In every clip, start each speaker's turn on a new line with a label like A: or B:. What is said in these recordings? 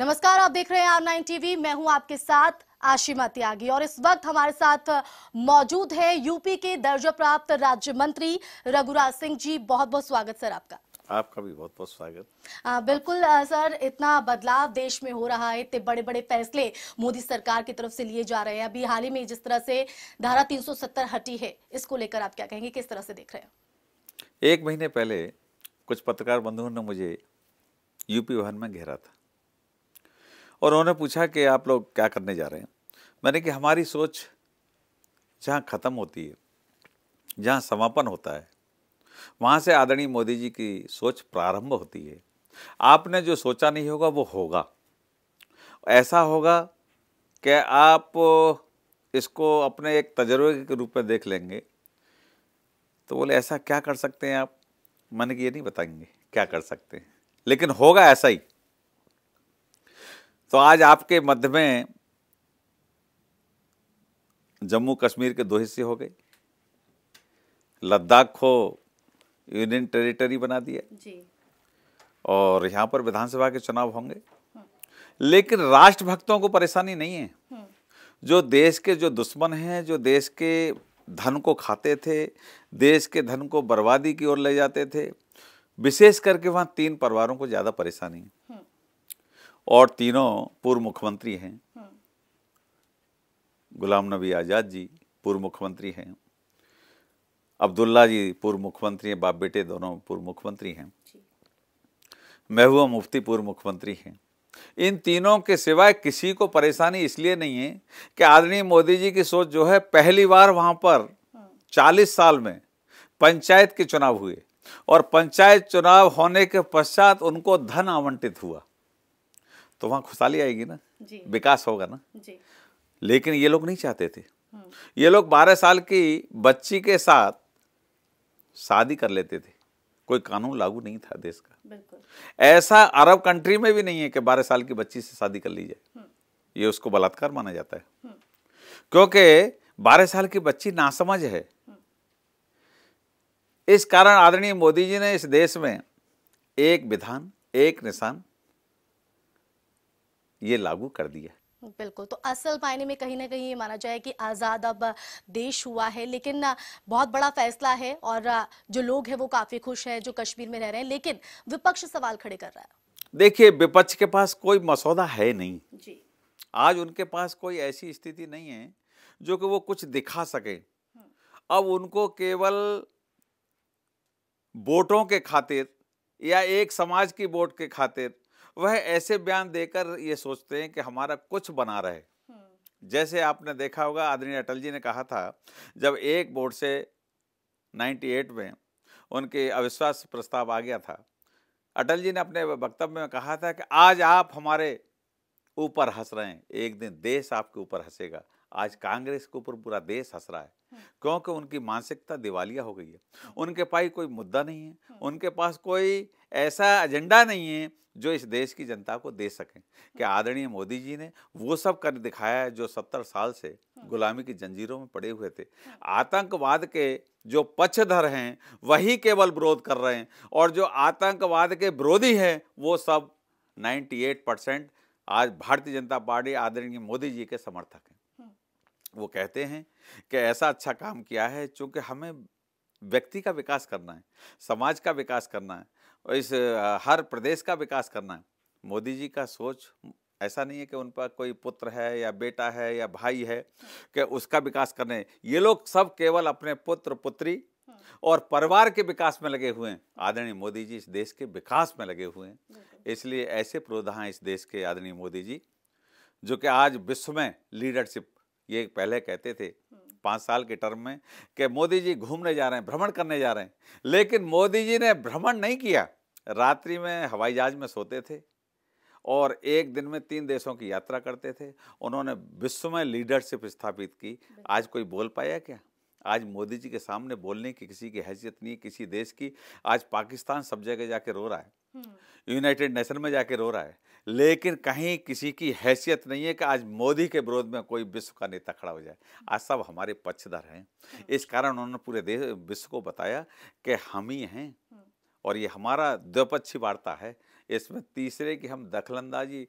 A: नमस्कार आप देख रहे हैं आर नाइन टीवी मैं हूं आपके साथ आशिमा त्यागी और इस वक्त हमारे साथ मौजूद है यूपी के दर्जा प्राप्त राज्य मंत्री रघुराज सिंह जी बहुत बहुत स्वागत सर आपका
B: आपका भी बहुत बहुत स्वागत
A: आ, बिल्कुल आ, सर इतना बदलाव देश में हो रहा है इतने बड़े बड़े फैसले मोदी सरकार की तरफ से लिए जा रहे हैं अभी हाल ही में जिस तरह से धारा 370 हटी है इसको लेकर आप क्या कहेंगे किस तरह से देख रहे
B: हैं एक महीने पहले कुछ पत्रकार बंधुओं ने मुझे यूपी भवन में घेरा था और उन्होंने पूछा कि आप लोग क्या करने जा रहे हैं मैंने कि हमारी सोच जहाँ ख़त्म होती है जहाँ समापन होता है वहाँ से आदरणीय मोदी जी की सोच प्रारंभ होती है आपने जो सोचा नहीं होगा वो होगा ऐसा होगा कि आप इसको अपने एक तजर्बे के रूप में देख लेंगे तो बोले ऐसा क्या कर सकते हैं आप मैंने कि ये नहीं बताएंगे क्या कर सकते हैं लेकिन होगा ऐसा ही तो आज आपके मध्य में जम्मू कश्मीर के दो हिस्से हो गए लद्दाख को यूनियन टेरिटरी बना दिया जी। और यहाँ पर विधानसभा के चुनाव होंगे हम्म। लेकिन राष्ट्र भक्तों को परेशानी नहीं है हम्म। जो देश के जो दुश्मन हैं जो देश के धन को खाते थे देश के धन को बर्बादी की ओर ले जाते थे विशेष करके वहाँ तीन परिवारों को ज़्यादा परेशानी है हम्म। और तीनों पूर्व मुख्यमंत्री हैं हाँ। गुलाम नबी आज़ाद जी पूर्व मुख्यमंत्री हैं अब्दुल्ला जी पूर्व मुख्यमंत्री हैं बाप बेटे दोनों पूर्व मुख्यमंत्री हैं महबूबा मुफ्ती पूर्व मुख्यमंत्री हैं इन तीनों के सिवाय किसी को परेशानी इसलिए नहीं है कि आदरणीय मोदी जी की सोच जो है पहली बार वहाँ पर 40 हाँ। साल में पंचायत के चुनाव हुए और पंचायत चुनाव होने के पश्चात उनको धन आवंटित हुआ तो वहाँ खुशहाली आएगी ना विकास होगा ना जी लेकिन ये लोग नहीं चाहते थे हाँ। ये लोग बारह साल की बच्ची के साथ शादी कर लेते थे कोई कानून लागू नहीं था देश
C: का
B: ऐसा अरब कंट्री में भी नहीं है कि बारह साल की बच्ची से शादी कर ली जाए हाँ। ये उसको बलात्कार माना जाता है हाँ। क्योंकि बारह साल की बच्ची नासमझ है इस कारण आदरणीय मोदी जी ने इस देश में एक विधान एक निशान ये लागू कर दिया
A: बिल्कुल तो असल मायने में कहीं ना कहीं ये माना जाए कि आज़ाद अब देश हुआ है लेकिन बहुत बड़ा फैसला है और जो लोग हैं वो काफ़ी खुश हैं जो कश्मीर में रह रहे हैं लेकिन विपक्ष सवाल खड़े कर रहा है
B: देखिए विपक्ष के पास कोई मसौदा है नहीं जी आज उनके पास कोई ऐसी स्थिति नहीं है जो कि वो कुछ दिखा सके अब उनको केवल वोटों के खातिर या एक समाज की वोट के खातिर वह ऐसे बयान देकर ये सोचते हैं कि हमारा कुछ बना रहे
C: हम्म।
B: जैसे आपने देखा होगा आदरणीय अटल जी ने कहा था जब एक बोर्ड से 98 में उनके अविश्वास प्रस्ताव आ गया था अटल जी ने अपने वक्तव्य में कहा था कि आज आप हमारे ऊपर हंस रहे हैं एक दिन देश आपके ऊपर हंसेगा आज कांग्रेस के ऊपर पूरा देश हंस रहा है क्योंकि उनकी मानसिकता दिवालिया हो गई है हम्म। उनके पास कोई मुद्दा नहीं है हम्म। उनके पास कोई ऐसा एजेंडा नहीं है जो इस देश की जनता को दे सकें हम्म। कि आदरणीय मोदी जी ने वो सब कर दिखाया है जो सत्तर साल से गुलामी की जंजीरों में पड़े हुए थे आतंकवाद के जो पक्षधर हैं वही केवल विरोध कर रहे हैं और जो आतंकवाद के विरोधी हैं वो सब 98 परसेंट आज भारतीय जनता पार्टी आदरणीय मोदी जी के समर्थक हैं वो कहते हैं कि ऐसा अच्छा काम किया है चूँकि हमें व्यक्ति का विकास करना है समाज का विकास करना है और इस हर प्रदेश का विकास करना है मोदी जी का सोच ऐसा नहीं है कि उन पर कोई पुत्र है या बेटा है या भाई है कि उसका विकास करने ये लोग सब केवल अपने पुत्र पुत्री और परिवार के विकास में लगे हुए हैं आदरणीय मोदी जी इस देश के विकास में लगे हुए हैं इसलिए ऐसे प्रोधा हैं इस देश के आदरणीय मोदी जी जो कि आज विश्व में लीडरशिप ये पहले कहते थे हम्म। पाँच साल के टर्म में कि मोदी जी घूमने जा रहे हैं भ्रमण करने जा रहे हैं लेकिन मोदी जी ने भ्रमण नहीं किया रात्रि में हवाई जहाज में सोते थे और एक दिन में तीन देशों की यात्रा करते थे उन्होंने विश्व में लीडरशिप स्थापित की आज कोई बोल पाया क्या आज मोदी जी के सामने बोलने की किसी की हैसियत नहीं है किसी देश की आज पाकिस्तान सब जगह जाके रो रहा है हम्म। यूनाइटेड नेशन में जाके रो रहा है लेकिन कहीं किसी की हैसियत नहीं है कि आज मोदी के विरोध में कोई विश्व का नेता खड़ा हो जाए आज सब हमारे पक्षधर हैं हम्म। इस कारण उन्होंने पूरे देश विश्व को बताया कि हम ही हैं हम्म। और ये हमारा द्विपक्षी वार्ता है इसमें तीसरे की हम दखलंदाजी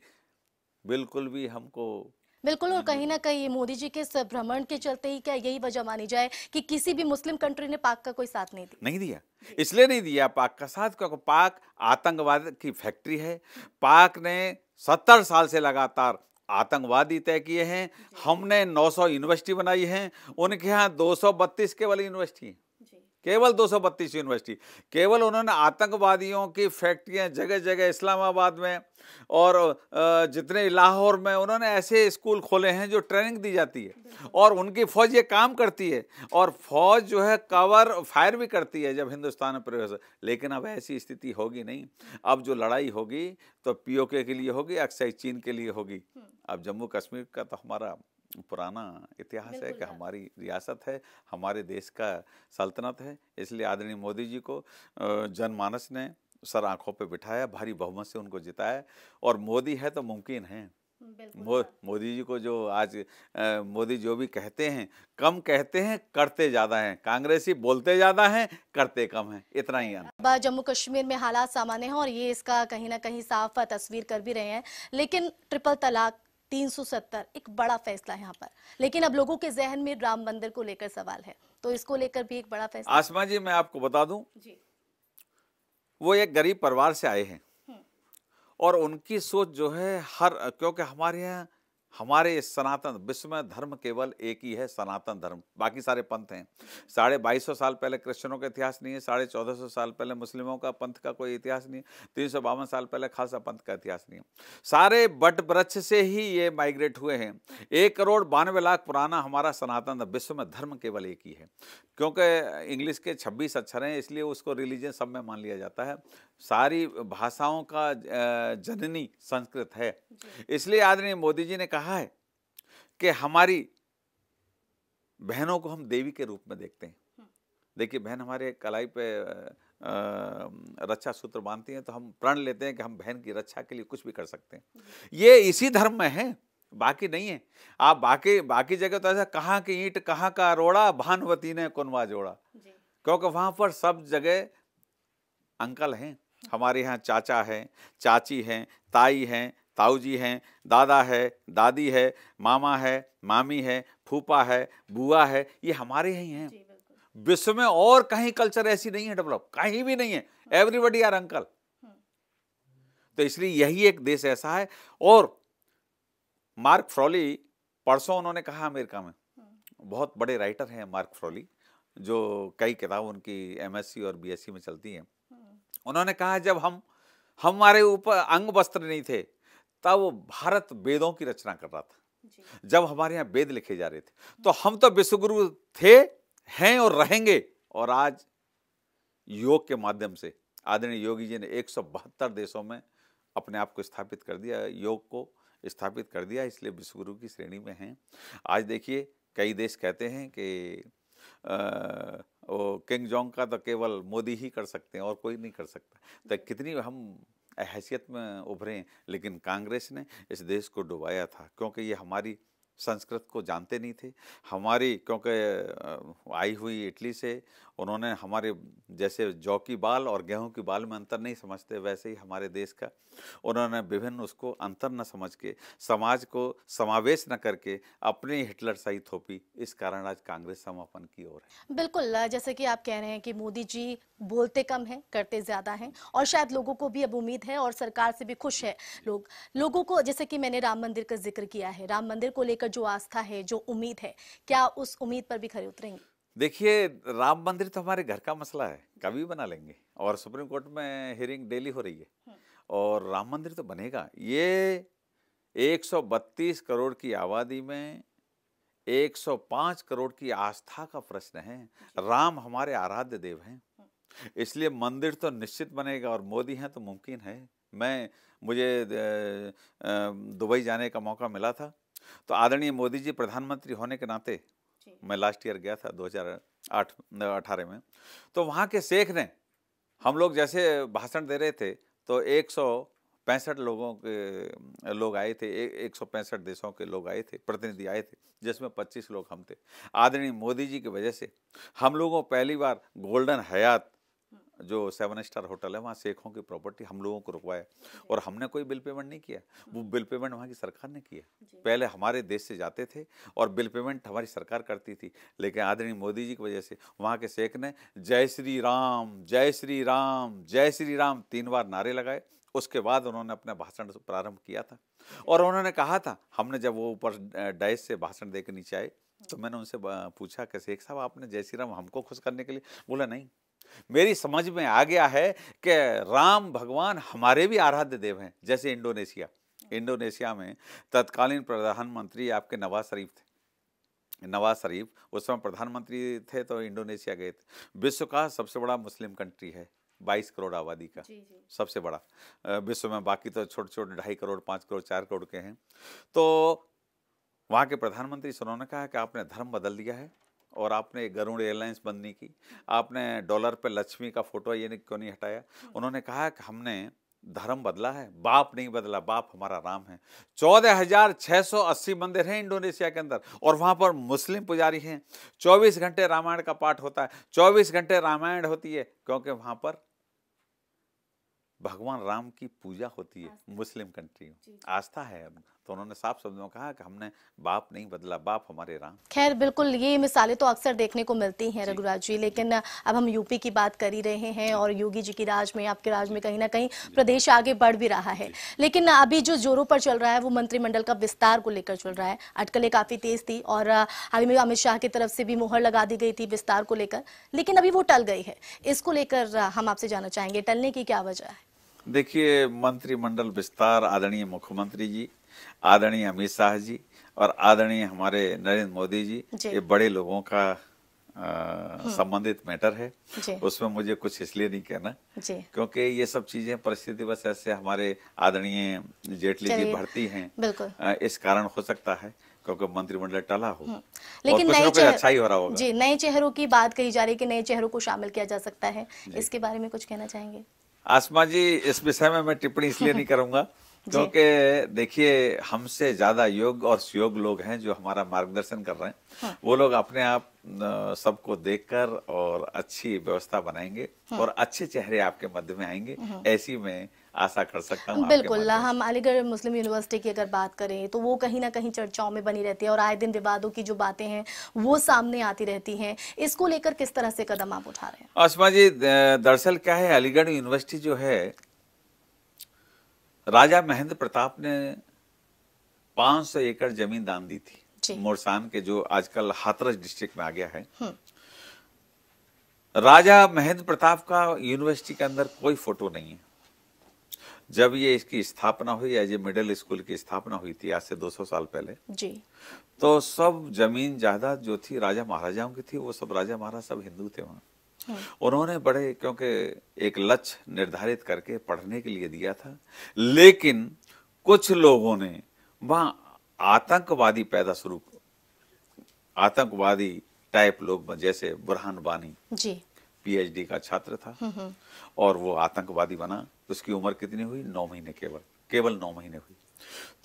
B: बिल्कुल भी हमको
A: बिल्कुल और हम्म, कहीं हम्म। ना कहीं मोदी जी के भ्रमण के चलते ही क्या यही वजह मानी जाए कि किसी भी मुस्लिम कंट्री ने पाक का कोई साथ नहीं दिया
B: नहीं दिया इसलिए नहीं दिया पाक का साथ क्योंकि पाक आतंकवाद की फैक्ट्री है पाक ने सत्तर साल से लगातार आतंकवादी तय किए हैं हमने 900 यूनिवर्सिटी बनाई हैं उनके यहाँ के केवल यूनिवर्सिटी हैं केवल बत्तीस यूनिवर्सिटी केवल उन्होंने आतंकवादियों की फैक्ट्रियाँ जगह जगह इस्लामाबाद में और जितने लाहौर में उन्होंने ऐसे स्कूल खोले हैं जो ट्रेनिंग दी जाती है और उनकी फौज ये काम करती है और फौज जो है कवर फायर भी करती है जब हिंदुस्तान में प्रवेश लेकिन अब ऐसी स्थिति होगी नहीं अब जो लड़ाई होगी तो पीओके के लिए होगी अक्सर चीन के लिए होगी हम्म। अब जम्मू कश्मीर का तो हमारा पुराना इतिहास है कि हमारी रियासत है हमारे देश का सल्तनत है इसलिए आदरणीय मोदी जी को जनमानस ने सर आंखों पे बिठाया भारी बहुमत से उनको जिताया और मोदी है तो मुमकिन है मो, मोदी जी को जो आज मोदी जो भी कहते हैं कम कहते हैं करते ज़्यादा हैं कांग्रेसी बोलते ज़्यादा हैं करते कम हैं इतना ही अब
A: जम्मू कश्मीर में हालात सामान्य हैं और ये इसका कहीं ना कहीं साफ तस्वीर कर भी रहे हैं लेकिन ट्रिपल तलाक 370 एक बड़ा फैसला है यहाँ पर लेकिन अब लोगों के जहन में राम मंदिर को लेकर सवाल है तो इसको लेकर भी एक बड़ा फैसला
B: आसमा जी मैं आपको बता दूं जी वो एक गरीब परिवार से आए हैं हम्म। और उनकी सोच जो है हर क्योंकि हमारे यहाँ हमारे इस सनातन विश्व में धर्म केवल एक ही है सनातन धर्म बाकी सारे पंथ हैं साढ़े बाईस सौ साल पहले क्रिश्चनों का इतिहास नहीं है साढ़े चौदह सौ साल पहले मुस्लिमों का पंथ का कोई इतिहास नहीं है तीन सौ बावन साल पहले खालसा पंथ का इतिहास नहीं है सारे बट वृक्ष से ही ये माइग्रेट हुए हैं एक करोड़ बानवे लाख पुराना हमारा सनातन विश्व में धर्म केवल एक ही है क्योंकि इंग्लिश के छब्बीस अक्षर हैं इसलिए उसको रिलीजन सब में मान लिया जाता है सारी भाषाओं का जननी संस्कृत है इसलिए आदरणीय मोदी जी ने कहा है कि हमारी बहनों को हम देवी के रूप में देखते हैं हम्म। देखिए बहन हमारे कलाई पे रक्षा सूत्र बांधती हैं तो हम प्रण लेते हैं कि हम बहन की रक्षा के लिए कुछ भी कर सकते हैं ये इसी धर्म में है बाकी नहीं है आप बाकी बाकी जगह तो ऐसा कहाँ की ईंट कहाँ का रोड़ा भानवती ने कुनवा जोड़ा क्योंकि वहाँ पर सब जगह अंकल हैं हमारे यहाँ चाचा है चाची हैं ताई हैं ताऊ जी हैं दादा है दादी है मामा है मामी है फूफा है बुआ है ये हमारे ही हैं विश्व में और कहीं कल्चर ऐसी नहीं है डेवलप कहीं भी नहीं है एवरीबडी आर अंकल तो इसलिए यही एक देश ऐसा है और मार्क फ्रॉली परसों उन्होंने कहा अमेरिका में हाँ। बहुत बड़े राइटर हैं मार्क फ्रॉली जो कई किताब उनकी एमएससी और बीएससी में चलती हैं उन्होंने कहा जब हम हमारे ऊपर अंग वस्त्र नहीं थे तब भारत वेदों की रचना कर रहा था जब हमारे यहाँ वेद लिखे जा रहे थे तो हम्म। हम तो विश्वगुरु थे हैं और रहेंगे और आज योग के माध्यम से आदरणीय योगी जी ने एक देशों में अपने आप को स्थापित कर दिया योग को स्थापित कर दिया इसलिए विश्वगुरु की श्रेणी में हैं आज देखिए कई देश कहते हैं कि वो किंग जोंग का तो केवल मोदी ही कर सकते हैं और कोई नहीं कर सकता तो कितनी हम हैसियत में उभरे लेकिन कांग्रेस ने इस देश को डुबाया था क्योंकि ये हमारी संस्कृत को जानते नहीं थे हमारी क्योंकि आई हुई इटली से उन्होंने हमारे जैसे जौ की बाल और गेहूं की बाल में अंतर नहीं समझते वैसे ही हमारे देश का उन्होंने विभिन्न उसको अंतर न समझ के समाज को समावेश न करके अपने हिटलर सही थोपी इस कारण आज
A: कांग्रेस समापन की ओर है बिल्कुल जैसे कि आप कह रहे हैं कि मोदी जी बोलते कम हैं करते ज़्यादा हैं और शायद लोगों को भी अब उम्मीद है और सरकार से भी खुश है लोग लोगों को जैसे कि मैंने राम मंदिर का जिक्र किया है राम मंदिर को लेकर जो आस्था है जो उम्मीद है क्या उस उम्मीद पर भी खड़े उतरेंगे
B: देखिए राम मंदिर तो हमारे घर का मसला है कभी बना लेंगे और सुप्रीम कोर्ट में हियरिंग डेली हो रही है हम्म। और राम मंदिर तो बनेगा ये 132 करोड़ की आबादी में 105 करोड़ की आस्था का प्रश्न है राम हमारे आराध्य देव हैं हम्म। इसलिए मंदिर तो निश्चित बनेगा और मोदी हैं तो मुमकिन है मैं मुझे दुबई जाने का मौका मिला था तो आदरणीय मोदी जी प्रधानमंत्री होने के नाते मैं लास्ट ईयर गया था 2008 अठारह में तो वहाँ के शेख ने हम लोग जैसे भाषण दे रहे थे तो एक पैंसठ लोगों के लोग आए थे एक सौ पैंसठ देशों के लोग आए थे प्रतिनिधि आए थे जिसमें पच्चीस लोग हम थे आदरणीय मोदी जी की वजह से हम लोगों पहली बार गोल्डन हयात जो सेवन स्टार होटल है वहाँ शेखों की प्रॉपर्टी हम लोगों को रुकवाया और हमने कोई बिल पेमेंट नहीं किया हाँ। वो बिल पेमेंट वहाँ की सरकार ने किया पहले हमारे देश से जाते थे और बिल पेमेंट हमारी सरकार करती थी लेकिन आदरणीय मोदी जी की वजह से वहाँ के शेख ने जय श्री राम जय श्री राम जय श्री राम तीन बार नारे लगाए उसके बाद उन्होंने अपना भाषण प्रारंभ किया था और उन्होंने कहा था हमने जब वो ऊपर डैश से भाषण दे के नीचे आए तो हाँ। मैंने उनसे पूछा कि शेख साहब आपने जय श्री राम हमको खुश करने के लिए बोला नहीं मेरी समझ में आ गया है कि राम भगवान हमारे भी आराध्य देव हैं जैसे इंडोनेशिया हाँ। इंडोनेशिया में तत्कालीन प्रधानमंत्री आपके नवाज शरीफ थे नवाज शरीफ उस समय प्रधानमंत्री थे तो इंडोनेशिया गए थे विश्व का सबसे बड़ा मुस्लिम कंट्री है 22 करोड़ आबादी का जी जी। सबसे बड़ा विश्व में बाकी तो छोटे छोटे ढाई करोड़ पाँच करोड़ चार करोड़ के हैं तो वहाँ के प्रधानमंत्री से उन्होंने कहा कि आपने धर्म बदल दिया है और आपने गरुड़ एयरलाइंस बंद नहीं की आपने डॉलर पे लक्ष्मी का फोटो ये क्यों नहीं हटाया हाँ। उन्होंने कहा कि हमने धर्म बदला है बाप नहीं बदला बाप हमारा राम है चौदह हजार छः सौ अस्सी मंदिर हैं इंडोनेशिया के अंदर और वहाँ पर मुस्लिम पुजारी हैं चौबीस घंटे रामायण का पाठ होता है चौबीस घंटे रामायण होती है क्योंकि वहाँ पर भगवान राम की पूजा होती है मुस्लिम कंट्री में आस्था है अब तो उन्होंने साफ शब्दों में कहा कि हमने बाप नहीं बदला बाप हमारे राम
A: खैर बिल्कुल ये मिसालें तो अक्सर देखने को मिलती हैं रघुराज जी लेकिन अब हम यूपी की बात कर ही रहे हैं और योगी जी की राज में आपके राज में कहीं ना कहीं प्रदेश आगे बढ़ भी रहा है लेकिन अभी जो जोरों पर चल रहा है वो मंत्रिमंडल का विस्तार को लेकर चल रहा है अटकलें काफ़ी तेज थी और हाल में अमित शाह की तरफ से भी मुहर लगा दी गई थी विस्तार को लेकर लेकिन अभी वो टल गई है इसको लेकर हम आपसे जानना चाहेंगे टलने की क्या वजह है
B: देखिए मंत्रिमंडल विस्तार आदरणीय मुख्यमंत्री जी आदरणीय अमित शाह जी और आदरणीय हमारे नरेंद्र मोदी जी ये बड़े लोगों का हम्म। संबंधित मैटर है उसमें मुझे कुछ इसलिए नहीं कहना क्योंकि ये सब चीजें परिस्थिति बस ऐसे हमारे आदरणीय जेटली जी भर्ती हैं इस कारण हो सकता है क्योंकि मंत्रिमंडल टला हो हम्म। लेकिन नए चेहर... अच्छा ही हो रहा होगा जी
A: नए चेहरों की बात कही जा रही है कि नए चेहरों को शामिल किया जा सकता है इसके बारे में कुछ कहना चाहेंगे
B: आसमा जी इस विषय में मैं टिप्पणी इसलिए नहीं करूंगा क्योंकि देखिए हमसे ज्यादा योग और सुयोग लोग हैं जो हमारा मार्गदर्शन कर रहे हैं हाँ। वो लोग अपने आप सबको देखकर और अच्छी व्यवस्था बनाएंगे हाँ। और अच्छे चेहरे आपके मध्य में आएंगे हाँ। ऐसी में आशा कर सकता हूँ बिल्कुल हम
A: अलीगढ़ मुस्लिम यूनिवर्सिटी की अगर बात करें तो वो कहीं ना कहीं चर्चाओं में बनी रहती है और आए दिन विवादों की जो बातें हैं वो सामने आती रहती हैं इसको लेकर किस तरह से कदम आप उठा रहे
B: हैं असमा जी दरअसल क्या है अलीगढ़ यूनिवर्सिटी जो है राजा महेंद्र प्रताप ने 500 एकड़ जमीन दान दी थी मोरसान के जो आजकल हाथरस डिस्ट्रिक्ट में आ गया है हम्म। राजा महेंद्र प्रताप का यूनिवर्सिटी के अंदर कोई फोटो नहीं है जब ये इसकी स्थापना हुई एज ए मिडिल स्कूल की स्थापना हुई थी आज से 200 साल पहले जी तो सब जमीन जायदाद जो थी राजा महाराजाओं की थी वो सब राजा महाराज सब हिंदू थे वहां हाँ। उन्होंने बड़े क्योंकि एक लक्ष्य निर्धारित करके पढ़ने के लिए दिया था लेकिन कुछ लोगों ने वहां आतंकवादी पैदा शुरू आतंकवादी टाइप लोग जैसे बुरहान बानी जी पीएचडी का छात्र था हम्म, हम्म। और वो आतंकवादी बना तो उसकी उम्र कितनी हुई नौ महीने केवल केवल नौ महीने हुई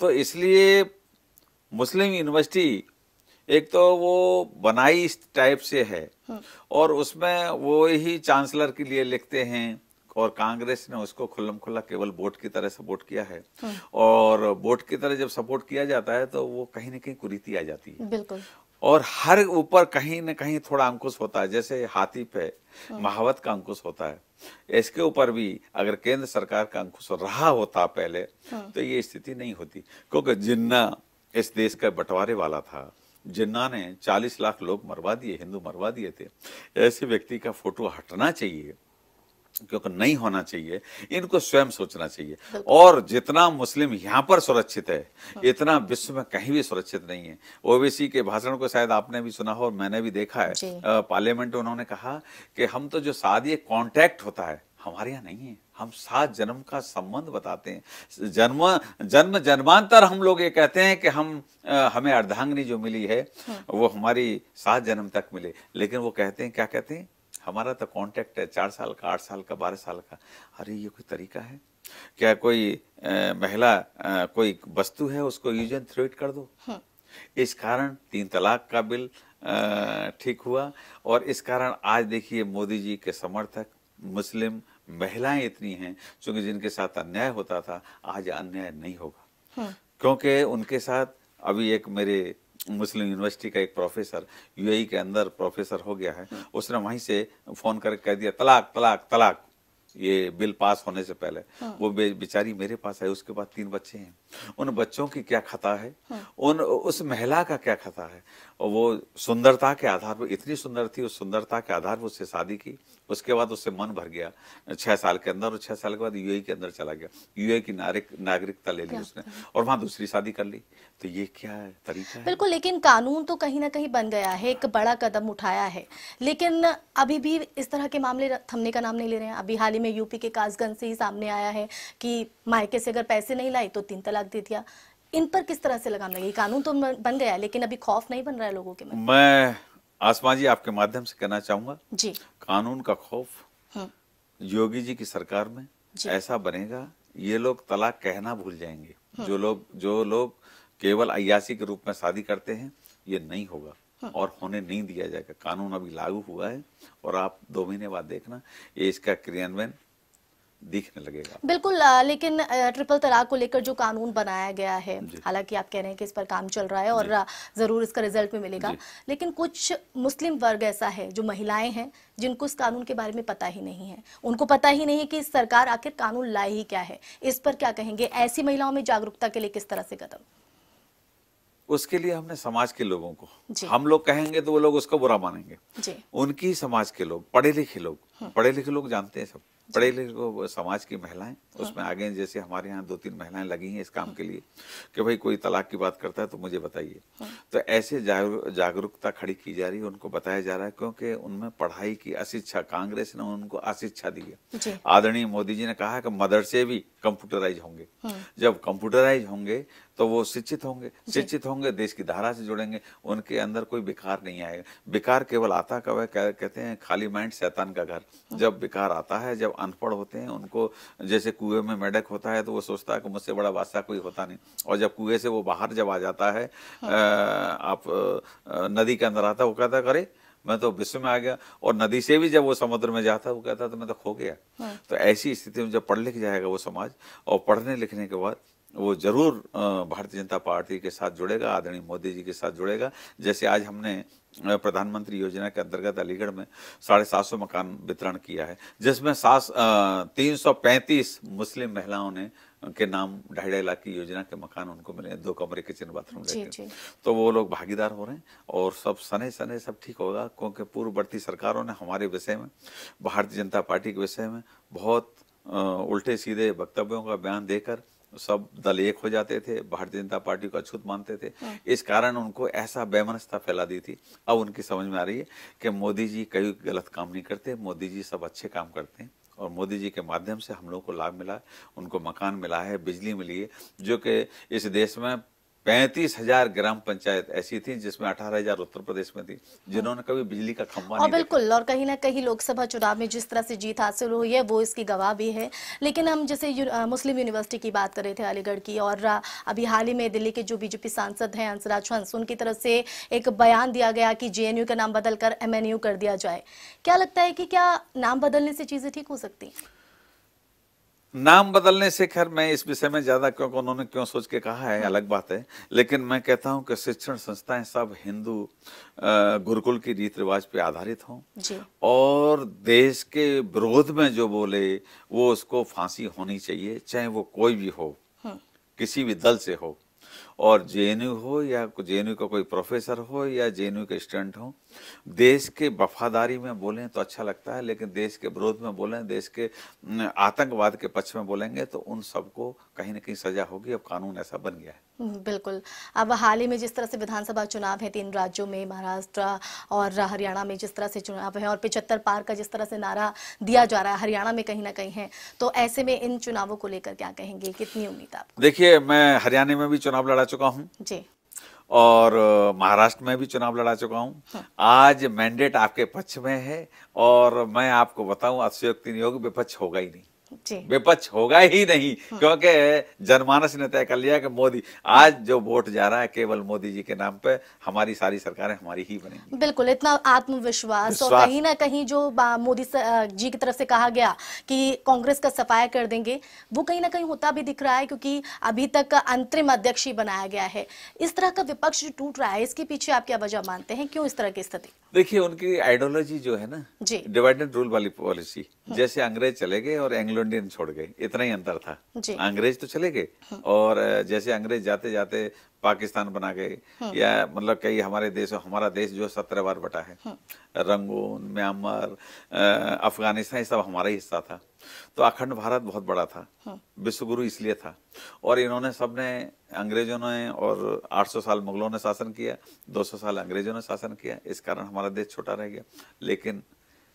B: तो इसलिए मुस्लिम यूनिवर्सिटी एक तो वो बनाई इस टाइप से है हाँ। और उसमें वो ही चांसलर के लिए लिखते हैं और कांग्रेस ने उसको खुल्लम खुल्ला केवल वोट की तरह सपोर्ट किया है हाँ। और वोट की तरह जब सपोर्ट किया जाता है तो वो कहीं ना कहीं कुरीति आ जाती है और हर ऊपर कहीं ना कहीं थोड़ा अंकुश होता है जैसे हाथी पे हाँ। महावत का अंकुश होता है इसके ऊपर भी अगर केंद्र सरकार का अंकुश रहा होता पहले तो ये स्थिति नहीं होती क्योंकि जिन्ना इस देश का बंटवारे वाला था जिन्ना ने 40 लाख लोग मरवा दिए हिंदू मरवा दिए थे ऐसे व्यक्ति का फोटो हटना चाहिए क्योंकि नहीं होना चाहिए इनको स्वयं सोचना चाहिए और जितना मुस्लिम यहाँ पर सुरक्षित है हाँ। इतना विश्व में कहीं भी सुरक्षित नहीं है ओबीसी के भाषण को शायद आपने भी सुना हो और मैंने भी देखा है पार्लियामेंट में उन्होंने कहा कि हम तो जो शादी कॉन्टैक्ट होता है हमारे यहाँ नहीं है हम सात जन्म का संबंध बताते हैं जन्म जन्म जन्मांतर हम लोग ये कहते हैं कि हम आ, हमें अर्धांगनी जो मिली है हम्म। वो हमारी सात जन्म तक मिले लेकिन वो कहते हैं क्या कहते हैं हमारा तो कांटेक्ट है चार साल का आठ साल का बारह साल का अरे ये कोई तरीका है क्या कोई आ, महिला आ, कोई वस्तु है उसको यूजन एंड कर दो हम्म। इस कारण तीन तलाक का बिल ठीक हुआ और इस कारण आज देखिए मोदी जी के समर्थक मुस्लिम महिलाएं इतनी हैं क्योंकि जिनके साथ अन्याय होता था आज अन्याय नहीं होगा हम्म। क्योंकि उनके साथ अभी एक मेरे मुस्लिम यूनिवर्सिटी का एक प्रोफेसर यूएई e के अंदर प्रोफेसर हो गया है हम्म। उसने वहीं से फोन करके कह दिया तलाक तलाक तलाक ये बिल पास होने से पहले हाँ। वो बेचारी मेरे पास आई उसके बाद तीन बच्चे हैं उन बच्चों की क्या खता है हाँ। उन उस महिला का क्या खता है वो सुंदरता के आधार पर इतनी सुंदर थी उस सुंदरता के आधार पर उससे शादी की उसके बाद उससे मन भर गया छह साल के अंदर और छह साल के बाद यूए के अंदर चला गया यूए की नागरिकता ले ली उसने और वहां दूसरी शादी कर ली तो ये क्या है तरीका बिल्कुल
A: लेकिन कानून तो कहीं ना कहीं बन गया है एक बड़ा कदम उठाया है लेकिन अभी भी इस तरह के मामले थमने का नाम नहीं ले रहे हैं अभी हाल ही में यूपी के कासगंज से ही सामने आया है कि मायके से अगर पैसे नहीं लाए तो तीन तलाक दे दिया इन पर किस तरह से लगाम लगी कानून तो बन गया लेकिन अभी खौफ नहीं बन रहा है लोगों के मन
B: मैं आसमा जी आपके माध्यम से कहना चाहूंगा जी कानून का खौफ
A: हम्म।
B: योगी जी की सरकार में ऐसा बनेगा ये लोग तलाक कहना भूल जाएंगे हम्म। जो लोग जो लोग केवल अयासी के रूप में शादी करते हैं ये नहीं होगा हम्म। और होने नहीं दिया जाएगा कानून अभी लागू हुआ है और आप दो महीने बाद देखना ये इसका क्रियान्वयन दिखने लगेगा
A: बिल्कुल लेकिन ट्रिपल तलाक को लेकर जो कानून बनाया गया है हालांकि आप कह रहे हैं कि इस पर काम चल रहा है और जरूर इसका रिजल्ट भी मिलेगा लेकिन कुछ मुस्लिम वर्ग ऐसा है जो महिलाएं हैं जिनको इस कानून के बारे में पता ही नहीं है उनको पता ही नहीं है कि सरकार आखिर कानून लाए ही क्या है इस पर क्या कहेंगे ऐसी महिलाओं में जागरूकता के लिए किस तरह से कदम
B: उसके लिए हमने समाज के लोगों को हम लोग कहेंगे तो वो लोग उसको बुरा मानेंगे उनकी समाज के लोग पढ़े लिखे लोग हम्म। पढ़े लिखे लोग जानते हैं सब पढ़े लिखे समाज की महिलाएं हाँ। उसमें आगे जैसे हमारे यहाँ दो तीन महिलाएं लगी हैं इस काम के लिए कि भाई कोई तलाक की बात करता है तो मुझे बताइए हाँ। तो ऐसे जागरूकता खड़ी की जा रही है उनको बताया जा रहा है क्योंकि उनमें पढ़ाई की अशिक्षा कांग्रेस ने उनको अशिक्षा दी है आदरणीय मोदी जी ने कहा कि मदरसे भी कंप्यूटराइज होंगे हाँ। जब कंप्यूटराइज होंगे तो वो शिक्षित होंगे शिक्षित होंगे देश की धारा से जुड़ेंगे उनके अंदर कोई विकार नहीं आएगा विकार केवल आता कब है कहते हैं खाली माइंड शैतान का घर हाँ। जब विकार आता है जब अनपढ़ होते हैं उनको जैसे कुएं में मेढक होता है तो वो सोचता है कि मुझसे बड़ा बादशाह कोई होता नहीं और जब कुएं से वो बाहर जब आ जाता है हाँ। आप नदी के अंदर आता है वो कहता है अरे मैं तो विश्व में आ गया और नदी से भी जब वो समुद्र में जाता वो कहता तो मैं तो खो गया हाँ। तो ऐसी स्थिति में जब पढ़ लिख जाएगा वो समाज और पढ़ने लिखने के बाद वो जरूर भारतीय जनता पार्टी के साथ जुड़ेगा आदरणीय मोदी जी के साथ जुड़ेगा जैसे आज हमने प्रधानमंत्री योजना के अंतर्गत अलीगढ़ में साढ़े सात सौ मकान वितरण किया है जिसमें सात तीन सौ पैंतीस मुस्लिम महिलाओं ने के नाम ढाई ढाई लाख की योजना के मकान उनको मिले दो कमरे किचन बाथरूम लेके तो वो लोग भागीदार हो रहे हैं और सब सने सने सब ठीक होगा क्योंकि पूर्ववर्ती सरकारों ने हमारे विषय में भारतीय जनता पार्टी के विषय में बहुत उल्टे सीधे वक्तव्यों का बयान देकर सब दल एक हो जाते थे भारतीय जनता पार्टी को अछूत मानते थे हाँ। इस कारण उनको ऐसा बेमनस्ता फैला दी थी अब उनकी समझ में आ रही है कि मोदी जी कई गलत काम नहीं करते मोदी जी सब अच्छे काम करते हैं और मोदी जी के माध्यम से हम लोगों को लाभ मिला उनको मकान मिला है बिजली मिली है जो कि इस देश में पैंतीस हजार ग्राम पंचायत ऐसी थी जिसमें अठारह हजार उत्तर प्रदेश में थी जिन्होंने कभी बिजली का खंबा हाँ, नहीं बिल्कुल
A: और कहीं ना कहीं लोकसभा चुनाव में जिस तरह से जीत हासिल हुई है वो इसकी गवाह भी है लेकिन हम जैसे यु, आ, मुस्लिम यूनिवर्सिटी की बात कर रहे थे अलीगढ़ की और अभी हाल ही में दिल्ली के जो बीजेपी सांसद हैं हंसराज हंस उनकी तरफ से एक बयान दिया गया कि जे का नाम बदलकर एम कर दिया जाए क्या लगता है कि क्या नाम बदलने से चीजें ठीक हो सकती हैं
B: नाम बदलने से खैर मैं इस विषय में ज़्यादा क्योंकि उन्होंने क्यों सोच के कहा है अलग बात है लेकिन मैं कहता हूं कि शिक्षण संस्थाएं सब हिंदू गुरुकुल की रीति रिवाज पे आधारित हों और देश के विरोध में जो बोले वो उसको फांसी होनी चाहिए चाहे वो कोई भी हो हम्म। किसी भी दल से हो और जे हो या जे का कोई प्रोफेसर हो या जे के स्टूडेंट हो देश के वफादारी में बोलें तो अच्छा लगता है लेकिन देश के विरोध में बोलें देश के आतंकवाद के पक्ष में बोलेंगे तो उन सबको कहीं ना कहीं सजा होगी अब कानून ऐसा बन गया है
A: हम्म, बिल्कुल अब हाल ही में जिस तरह से विधानसभा चुनाव है तीन राज्यों में महाराष्ट्र और हरियाणा में जिस तरह से चुनाव है और पिछहत्तर पार का जिस तरह से नारा दिया जा रहा है हरियाणा में कहीं ना कहीं है तो ऐसे में इन चुनावों को लेकर क्या कहेंगे कितनी उम्मीद
B: आप देखिए मैं हरियाणा में भी चुनाव लड़ा चुका हूँ जी और महाराष्ट्र में भी चुनाव लड़ा चुका हूं हाँ। आज मैंडेट आपके पक्ष में है और मैं आपको बताऊं अशोक तीन विपक्ष होगा ही नहीं विपक्ष होगा ही नहीं हाँ। क्योंकि जनमानस ने तय कर लिया कि मोदी आज जो वोट जा रहा है केवल मोदी जी के नाम पे हमारी सारी सरकारें हमारी ही बनेंगी
A: बिल्कुल इतना आत्मविश्वास और कहीं ना कहीं जो मोदी जी की तरफ से कहा गया कि कांग्रेस का सफाया कर देंगे वो कहीं ना कहीं होता भी दिख रहा है क्योंकि अभी तक अंतरिम अध्यक्ष ही बनाया गया है इस तरह का विपक्ष जो टूट रहा है इसके पीछे आप क्या वजह मानते हैं क्यों इस तरह की स्थिति
B: देखिये उनकी आइडियोलॉजी जो है ना डिवाइडेड रूल वाली पॉलिसी हाँ। जैसे अंग्रेज चले गए और एंग्लो एंग्लो इंडियन छोड़ गए इतना ही अंतर था अंग्रेज तो चले गए हम्म। और जैसे अंग्रेज जाते जाते पाकिस्तान बना गए हम्म। या मतलब कई हमारे देश हमारा देश जो सत्रह बार बटा है हम्म। रंगून म्यांमार अफगानिस्तान सब हमारा ही हिस्सा था तो अखंड भारत बहुत बड़ा था विश्वगुरु इसलिए था और इन्होंने सबने अंग्रेजों ने और 800 साल मुगलों ने शासन किया 200 साल अंग्रेजों ने शासन किया इस कारण हमारा देश छोटा रह गया लेकिन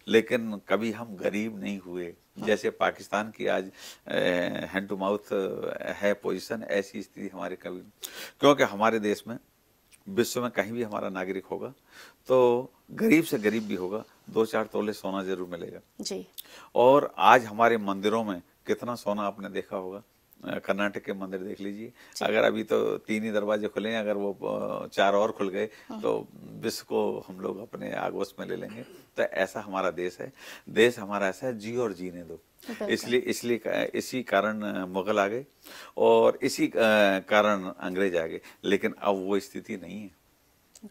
B: लेकिन कभी हम गरीब नहीं हुए हाँ। जैसे पाकिस्तान की आज हैंड टू माउथ है पोजीशन ऐसी स्थिति हमारे कभी क्योंकि हमारे देश में विश्व में कहीं भी हमारा नागरिक होगा तो गरीब से गरीब भी होगा दो चार तोले सोना जरूर मिलेगा जी और आज हमारे मंदिरों में कितना सोना आपने देखा होगा कर्नाटक के मंदिर देख लीजिए अगर अभी तो तीन ही दरवाजे खुले हैं अगर वो चार और खुल गए हाँ। तो विश्व को हम लोग अपने आगोश में ले लेंगे तो ऐसा हमारा देश है देश हमारा ऐसा है जी और जीने दो इसलिए इसलिए इसी कारण मुगल आ गए और इसी कारण अंग्रेज आ गए लेकिन अब वो स्थिति नहीं है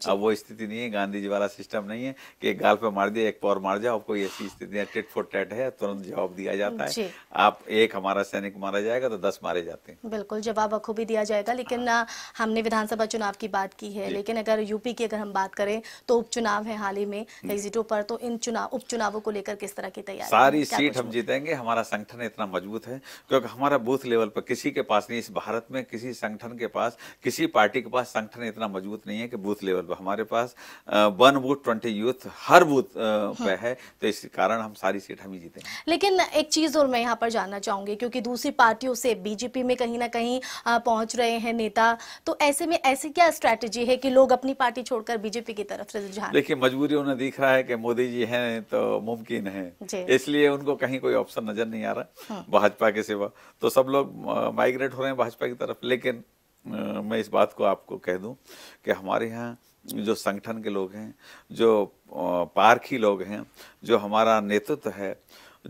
B: अब वो स्थिति नहीं है गांधी जी वाला सिस्टम नहीं है कि एक गाल पे मार दिया एक पौर मार जाओ आपको ऐसी स्थिति है टिट फॉर टेट है तुरंत जवाब दिया जाता है आप एक हमारा सैनिक मारा जाएगा तो दस मारे जाते
A: हैं बिल्कुल जवाब बखूबी दिया जाएगा लेकिन हाँ। हमने विधानसभा चुनाव की बात की है लेकिन अगर यूपी की अगर हम बात करें तो उपचुनाव है हाल ही में एग्जिटों पर तो इन चुनाव उपचुनावों को लेकर किस तरह की तैयारी सारी सीट हम
B: जीतेंगे हमारा संगठन इतना मजबूत है क्योंकि हमारा बूथ लेवल पर किसी के पास नहीं इस भारत में किसी संगठन के पास किसी पार्टी के पास संगठन इतना मजबूत नहीं है कि बूथ लेवल अवेलेबल मतलब हमारे पास वन बूथ ट्वेंटी यूथ हर बूथ हाँ। पे है तो इस कारण हम सारी सीट हम ही जीते
A: लेकिन एक चीज और मैं यहाँ पर जानना चाहूंगी क्योंकि दूसरी पार्टियों से बीजेपी में कहीं ना कहीं पहुंच रहे हैं नेता तो ऐसे में ऐसी क्या स्ट्रेटेजी है कि लोग अपनी पार्टी छोड़कर बीजेपी की तरफ रुझान
B: देखिए मजबूरी उन्हें दिख रहा है कि मोदी जी हैं तो मुमकिन है इसलिए उनको कहीं कोई ऑप्शन नजर नहीं आ रहा हाँ। भाजपा के सिवा तो सब लोग माइग्रेट हो रहे हैं भाजपा की तरफ लेकिन मैं इस बात को आपको कह दूं कि हमारे यहाँ जो संगठन के लोग हैं जो पारखी लोग हैं जो हमारा नेतृत्व है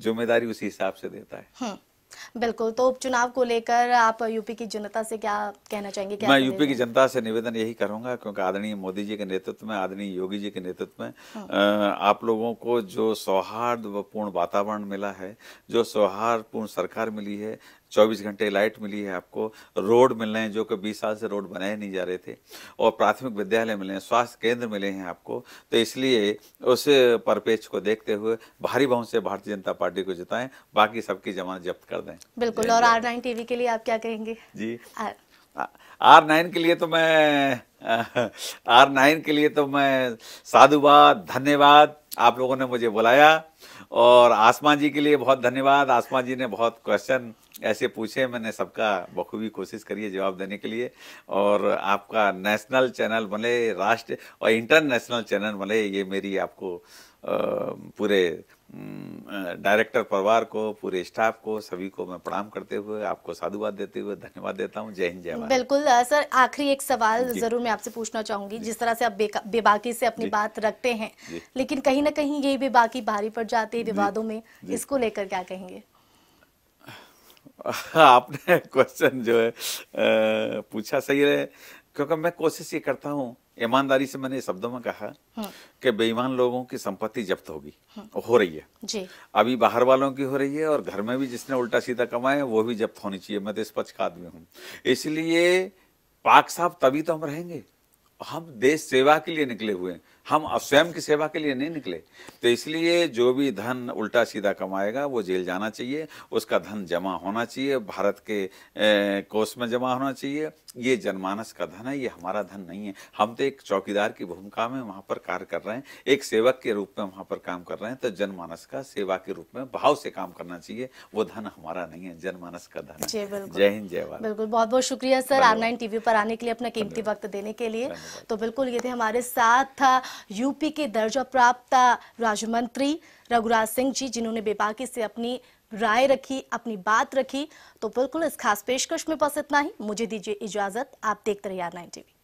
B: जिम्मेदारी उसी हिसाब से देता है
A: हम्म, बिल्कुल तो उपचुनाव को लेकर आप यूपी की जनता से क्या कहना चाहेंगे क्या मैं यूपी की
B: जनता से निवेदन यही करूंगा क्योंकि आदरणीय मोदी जी के नेतृत्व में आदरणीय योगी जी के नेतृत्व में हाँ। आप लोगों को जो सौहार्द पूर्ण वातावरण मिला है जो सौहार्दपूर्ण सरकार मिली है 24 घंटे लाइट मिली है आपको रोड मिल रहे हैं जो कि 20 साल से रोड बनाए नहीं जा रहे थे और प्राथमिक विद्यालय मिले हैं स्वास्थ्य केंद्र मिले हैं आपको तो इसलिए उस परपेच को देखते हुए भारी बहुत से भारतीय जनता पार्टी को जिताएं बाकी सबकी जमानत जब्त कर दें
A: बिल्कुल और आर नाइन टीवी के लिए आप क्या कहेंगे जी
B: आर नाइन के लिए तो मैं आर नाइन के लिए तो मैं साधुवाद धन्यवाद आप लोगों ने मुझे बुलाया और आसमान जी के लिए बहुत धन्यवाद आसमान जी ने बहुत क्वेश्चन ऐसे पूछे मैंने सबका बखूबी कोशिश करी है जवाब देने के लिए और आपका नेशनल चैनल बने राष्ट्र और इंटरनेशनल चैनल बने ये मेरी आपको पूरे डायरेक्टर परिवार को पूरे स्टाफ को सभी को मैं प्रणाम करते हुए आपको साधुवाद देते हुए धन्यवाद देता हूँ जय हिंद जय
A: बिल्कुल सर आखिरी एक सवाल जरूर मैं आपसे पूछना चाहूंगी जिस तरह से आप बेबाकी से अपनी बात रखते हैं लेकिन कहीं ना कहीं ये बेबाकी भारी पड़ जाती है विवादों में इसको लेकर क्या कहेंगे
B: आपने क्वेश्चन जो है पूछा सही है क्योंकि मैं कोशिश ये करता हूँ ईमानदारी से मैंने शब्दों में कहा हाँ। कि बेईमान लोगों की संपत्ति जब्त होगी हाँ। हो रही है जी। अभी बाहर वालों की हो रही है और घर में भी जिसने उल्टा सीधा कमाया वो भी जब्त होनी चाहिए मैं तो इस पक्ष का आदमी हूँ इसलिए पाक साहब तभी तो हम रहेंगे हम देश सेवा के लिए निकले हुए हैं हम स्वयं की सेवा के लिए नहीं निकले तो इसलिए जो भी धन उल्टा सीधा कमाएगा वो जेल जाना चाहिए उसका धन जमा होना चाहिए भारत के कोष में जमा होना चाहिए ये जनमानस का धन है ये हमारा धन नहीं है हम तो एक चौकीदार की भूमिका में वहां पर कार्य कर रहे हैं एक सेवक के रूप में वहां पर काम कर रहे हैं तो जनमानस का सेवा के रूप में भाव से काम करना चाहिए वो धन हमारा नहीं है जनमानस का धन जय हिंद जय भारत बिल्कुल
A: बहुत बहुत शुक्रिया सर आर टीवी पर आने के लिए अपना कीमती वक्त देने के लिए तो बिल्कुल ये थे हमारे साथ था यूपी के दर्जा प्राप्त राज्य मंत्री रघुराज सिंह जी जिन्होंने बेबाकी से अपनी राय रखी अपनी बात रखी तो बिल्कुल इस खास पेशकश में बस इतना ही मुझे दीजिए इजाजत आप देखते रहिए आर नाइन टीवी